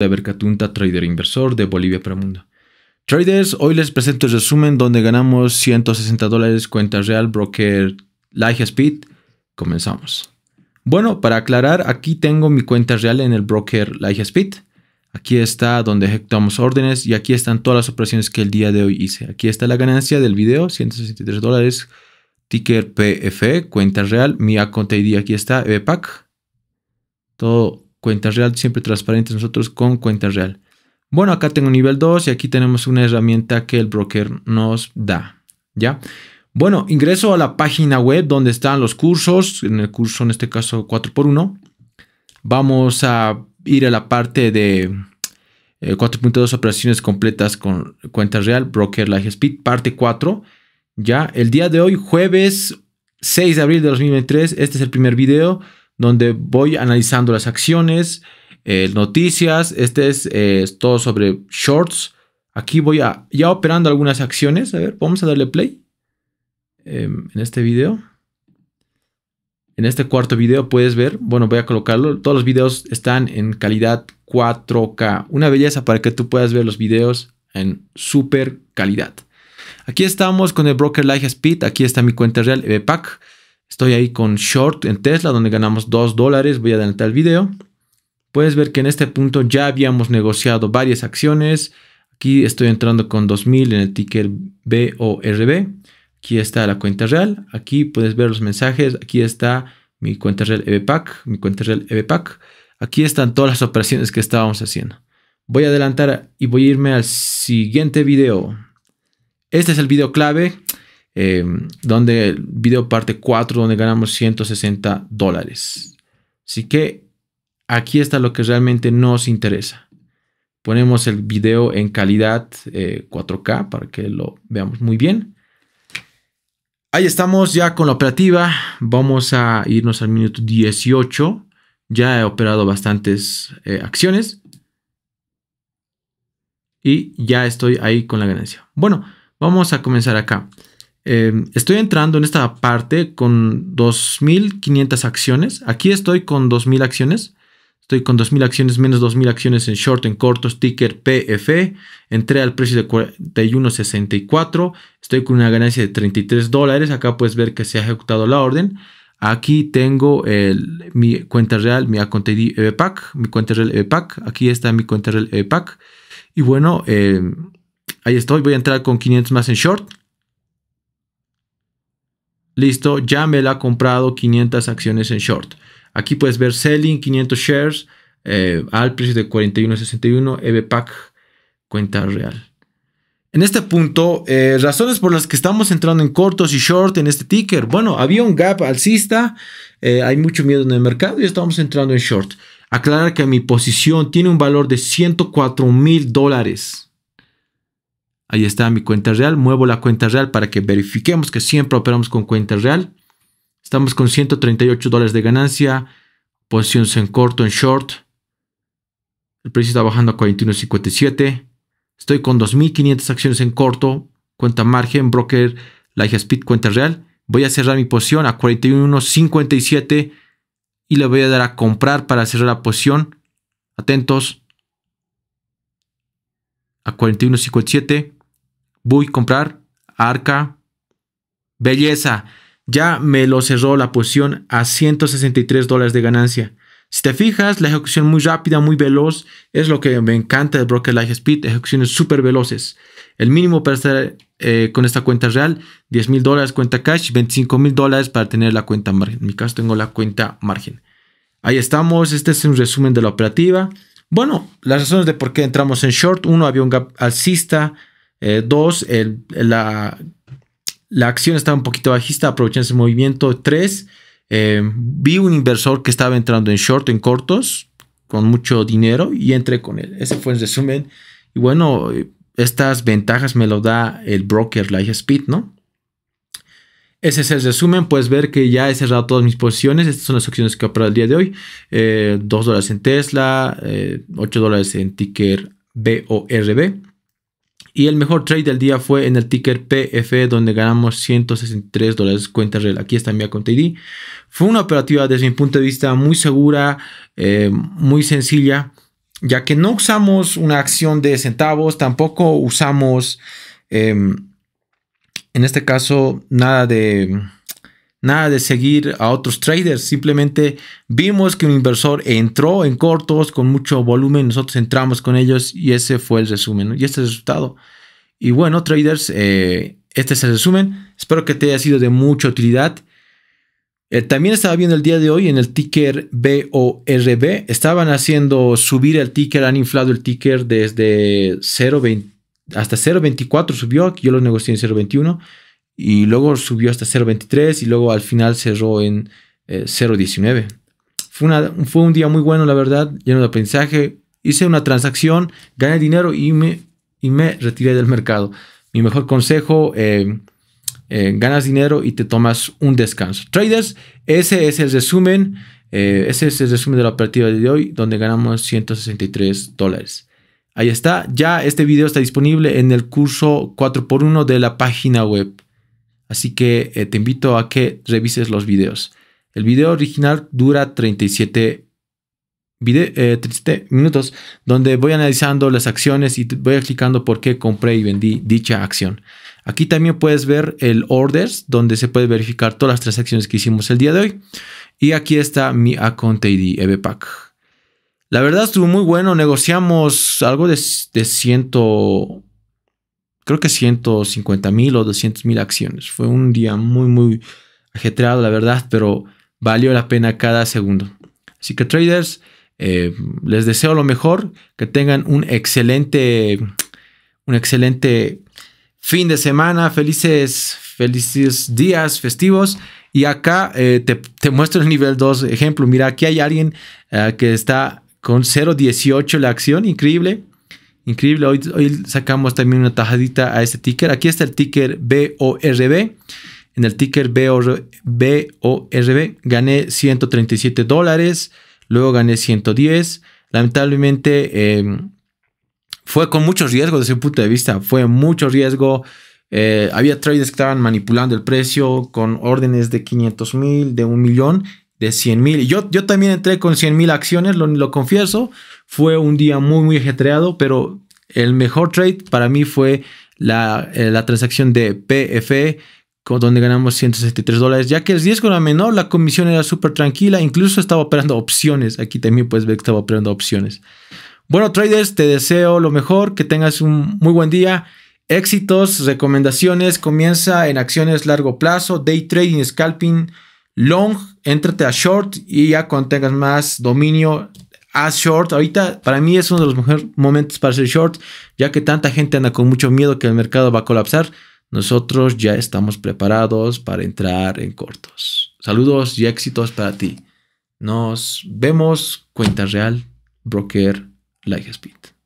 de Bercatunta, trader inversor de Bolivia para mundo. Traders, hoy les presento el resumen donde ganamos 160 dólares cuenta real broker Lightspeed. Speed. Comenzamos. Bueno, para aclarar, aquí tengo mi cuenta real en el broker Lightspeed. Speed. Aquí está donde ejecutamos órdenes y aquí están todas las operaciones que el día de hoy hice. Aquí está la ganancia del video, 163 dólares. Ticker PFE, cuenta real, mi account ID aquí está, EPAC Todo cuenta real, siempre transparentes nosotros con cuenta real. Bueno, acá tengo nivel 2 y aquí tenemos una herramienta que el broker nos da, ¿ya? Bueno, ingreso a la página web donde están los cursos, en el curso en este caso 4x1. Vamos a ir a la parte de 4.2 eh, operaciones completas con cuenta real, broker Life Speed, parte 4. Ya, el día de hoy, jueves 6 de abril de 2023, este es el primer video donde voy analizando las acciones, eh, noticias, este eh, es todo sobre shorts. Aquí voy a, ya operando algunas acciones, a ver, vamos a darle play em, en este video. En este cuarto video puedes ver, bueno, voy a colocarlo, todos los videos están en calidad 4K, una belleza para que tú puedas ver los videos en super calidad. Aquí estamos con el broker Life Speed, aquí está mi cuenta real, EBPAC. Estoy ahí con short en Tesla donde ganamos 2 dólares. Voy a adelantar el video. Puedes ver que en este punto ya habíamos negociado varias acciones. Aquí estoy entrando con 2000 en el ticker BORB. Aquí está la cuenta real. Aquí puedes ver los mensajes. Aquí está mi cuenta real EBPAC. Mi cuenta real EBPAC. Aquí están todas las operaciones que estábamos haciendo. Voy a adelantar y voy a irme al siguiente video. Este es el video clave. Eh, donde el video parte 4, donde ganamos 160 dólares. Así que aquí está lo que realmente nos interesa. Ponemos el video en calidad 4K eh, para que lo veamos muy bien. Ahí estamos ya con la operativa. Vamos a irnos al minuto 18. Ya he operado bastantes eh, acciones. Y ya estoy ahí con la ganancia. Bueno, vamos a comenzar acá. Eh, estoy entrando en esta parte con 2.500 acciones. Aquí estoy con 2.000 acciones. Estoy con 2.000 acciones menos 2.000 acciones en short, en corto, sticker, pfe, Entré al precio de 41.64. Estoy con una ganancia de 33 dólares. Acá puedes ver que se ha ejecutado la orden. Aquí tengo mi cuenta real, mi cuenta e EBPAC, mi cuenta real EBPAC. Aquí está mi cuenta real EBPAC. Y bueno, eh, ahí estoy. Voy a entrar con 500 más en short. Listo, ya me la ha comprado 500 acciones en short. Aquí puedes ver selling 500 shares eh, al precio de 41.61 EBPAC cuenta real. En este punto, eh, razones por las que estamos entrando en cortos y short en este ticker. Bueno, había un gap alcista, eh, hay mucho miedo en el mercado y estamos entrando en short. Aclarar que mi posición tiene un valor de 104 mil dólares. Ahí está mi cuenta real. Muevo la cuenta real para que verifiquemos que siempre operamos con cuenta real. Estamos con 138 dólares de ganancia. Posiciones en corto, en short. El precio está bajando a 41.57. Estoy con 2.500 acciones en corto. Cuenta margen, broker, Lightspeed, Speed, cuenta real. Voy a cerrar mi posición a 41.57 y le voy a dar a comprar para cerrar la posición. Atentos. A 41.57 voy a comprar Arca. Belleza. Ya me lo cerró la posición a 163 dólares de ganancia. Si te fijas, la ejecución muy rápida, muy veloz, es lo que me encanta de Broker Life Speed, ejecuciones súper veloces. El mínimo para estar eh, con esta cuenta real, 10 mil dólares cuenta cash, 25 mil dólares para tener la cuenta margen. En mi caso tengo la cuenta margen. Ahí estamos, este es un resumen de la operativa. Bueno, las razones de por qué entramos en short. Uno, había un gap alcista eh, dos, la, acción estaba un poquito bajista, aproveché ese movimiento. Tres, em, vi un inversor que estaba entrando en short, en cortos, con mucho dinero y entré con él. Ese fue el resumen. Y bueno, eh, estas ventajas me lo da el broker LightSpeed, ¿no? Ese es el resumen. Puedes ver que ya he cerrado todas mis posiciones. Estas son las opciones que operado el día de hoy. Eh, dos 2 dólares en Tesla, eh, 8 dólares en ticker BORB. Y el mejor trade del día fue en el ticker PFE, donde ganamos 163 dólares cuenta real. Aquí está mi cuenta ID. Fue una operativa desde mi punto de vista muy segura, eh, muy sencilla, ya que no usamos una acción de centavos, tampoco usamos, em, en este caso, nada de nada de seguir a otros traders. Simplemente vimos que un inversor entró en cortos con mucho volumen, nosotros entramos con ellos y ese fue el resumen y este es el resultado. Y bueno, traders, eh, este es el resumen. Espero que te haya sido de mucha utilidad. Eh, también estaba viendo el día de hoy en el ticker BORB, estaban haciendo subir el ticker, han inflado el ticker desde 0.20 hasta 0.24 subió, yo los negocié en 0.21 y luego subió hasta 0.23 y luego al final cerró en 0.19. Eh, fue, fue un día muy bueno, la verdad, lleno de aprendizaje. Hice una transacción, gané dinero y me, y me retiré del mercado. Mi mejor consejo, eh, eh, ganas dinero y te tomas un descanso. Traders, ese es el resumen. ese es el resumen de la operativa de hoy, donde ganamos 163 dólares. Ahí está, ya este video está disponible en el curso 4x1 de la página web así que eh, te invito a que revises los videos. El video original dura 37, eh, minutos, donde voy analizando las acciones y voy explicando por qué compré y vendí dicha acción. Aquí también puedes ver el orders, donde se puede verificar todas las transacciones que hicimos el día de hoy. Y aquí está mi account ID EBPAC. La verdad estuvo muy bueno, negociamos algo de, de 100 creo que 150 mil o 200 mil acciones. Fue un día muy, muy ajetreado, la verdad, pero valió la pena cada segundo. Así que traders, eh, les deseo lo mejor, que tengan un excelente, un excelente fin de semana, felices, felices días festivos. Y acá eh, te, muestro el nivel 2 ejemplo. Mira, aquí hay alguien eh, que está con 0.18 la acción, increíble. Increíble, hoy, hoy sacamos también una tajadita a este ticker. Aquí está el ticker BORB. En el ticker BORB gané 137 dólares, luego gané 110. Lamentablemente em, fue con mucho riesgo desde ese punto de vista, fue mucho riesgo. Eh, había traders que estaban manipulando el precio con órdenes de 500 mil, de un millón, de 100 mil. Yo, yo también entré con 100 mil acciones, lo, lo confieso, fue un día muy, muy ajetreado, pero el mejor trade para mí fue la, eh, transacción de PFE, con, donde ganamos 163 dólares, ya que el riesgo era menor, la comisión era súper tranquila, incluso estaba operando opciones. Aquí también puedes ver que estaba operando opciones. Bueno, traders, te deseo lo mejor, que tengas un muy buen día. Éxitos, recomendaciones, comienza en acciones largo plazo, day trading, scalping, long, entrate a short y ya cuando tengas más dominio short. Ahorita para mí es uno de los mejores momentos para hacer short, ya que tanta gente anda con mucho miedo que el mercado va a colapsar. Nosotros ya estamos preparados para entrar en cortos. Saludos y éxitos para ti. Nos vemos, cuenta real, broker, like speed.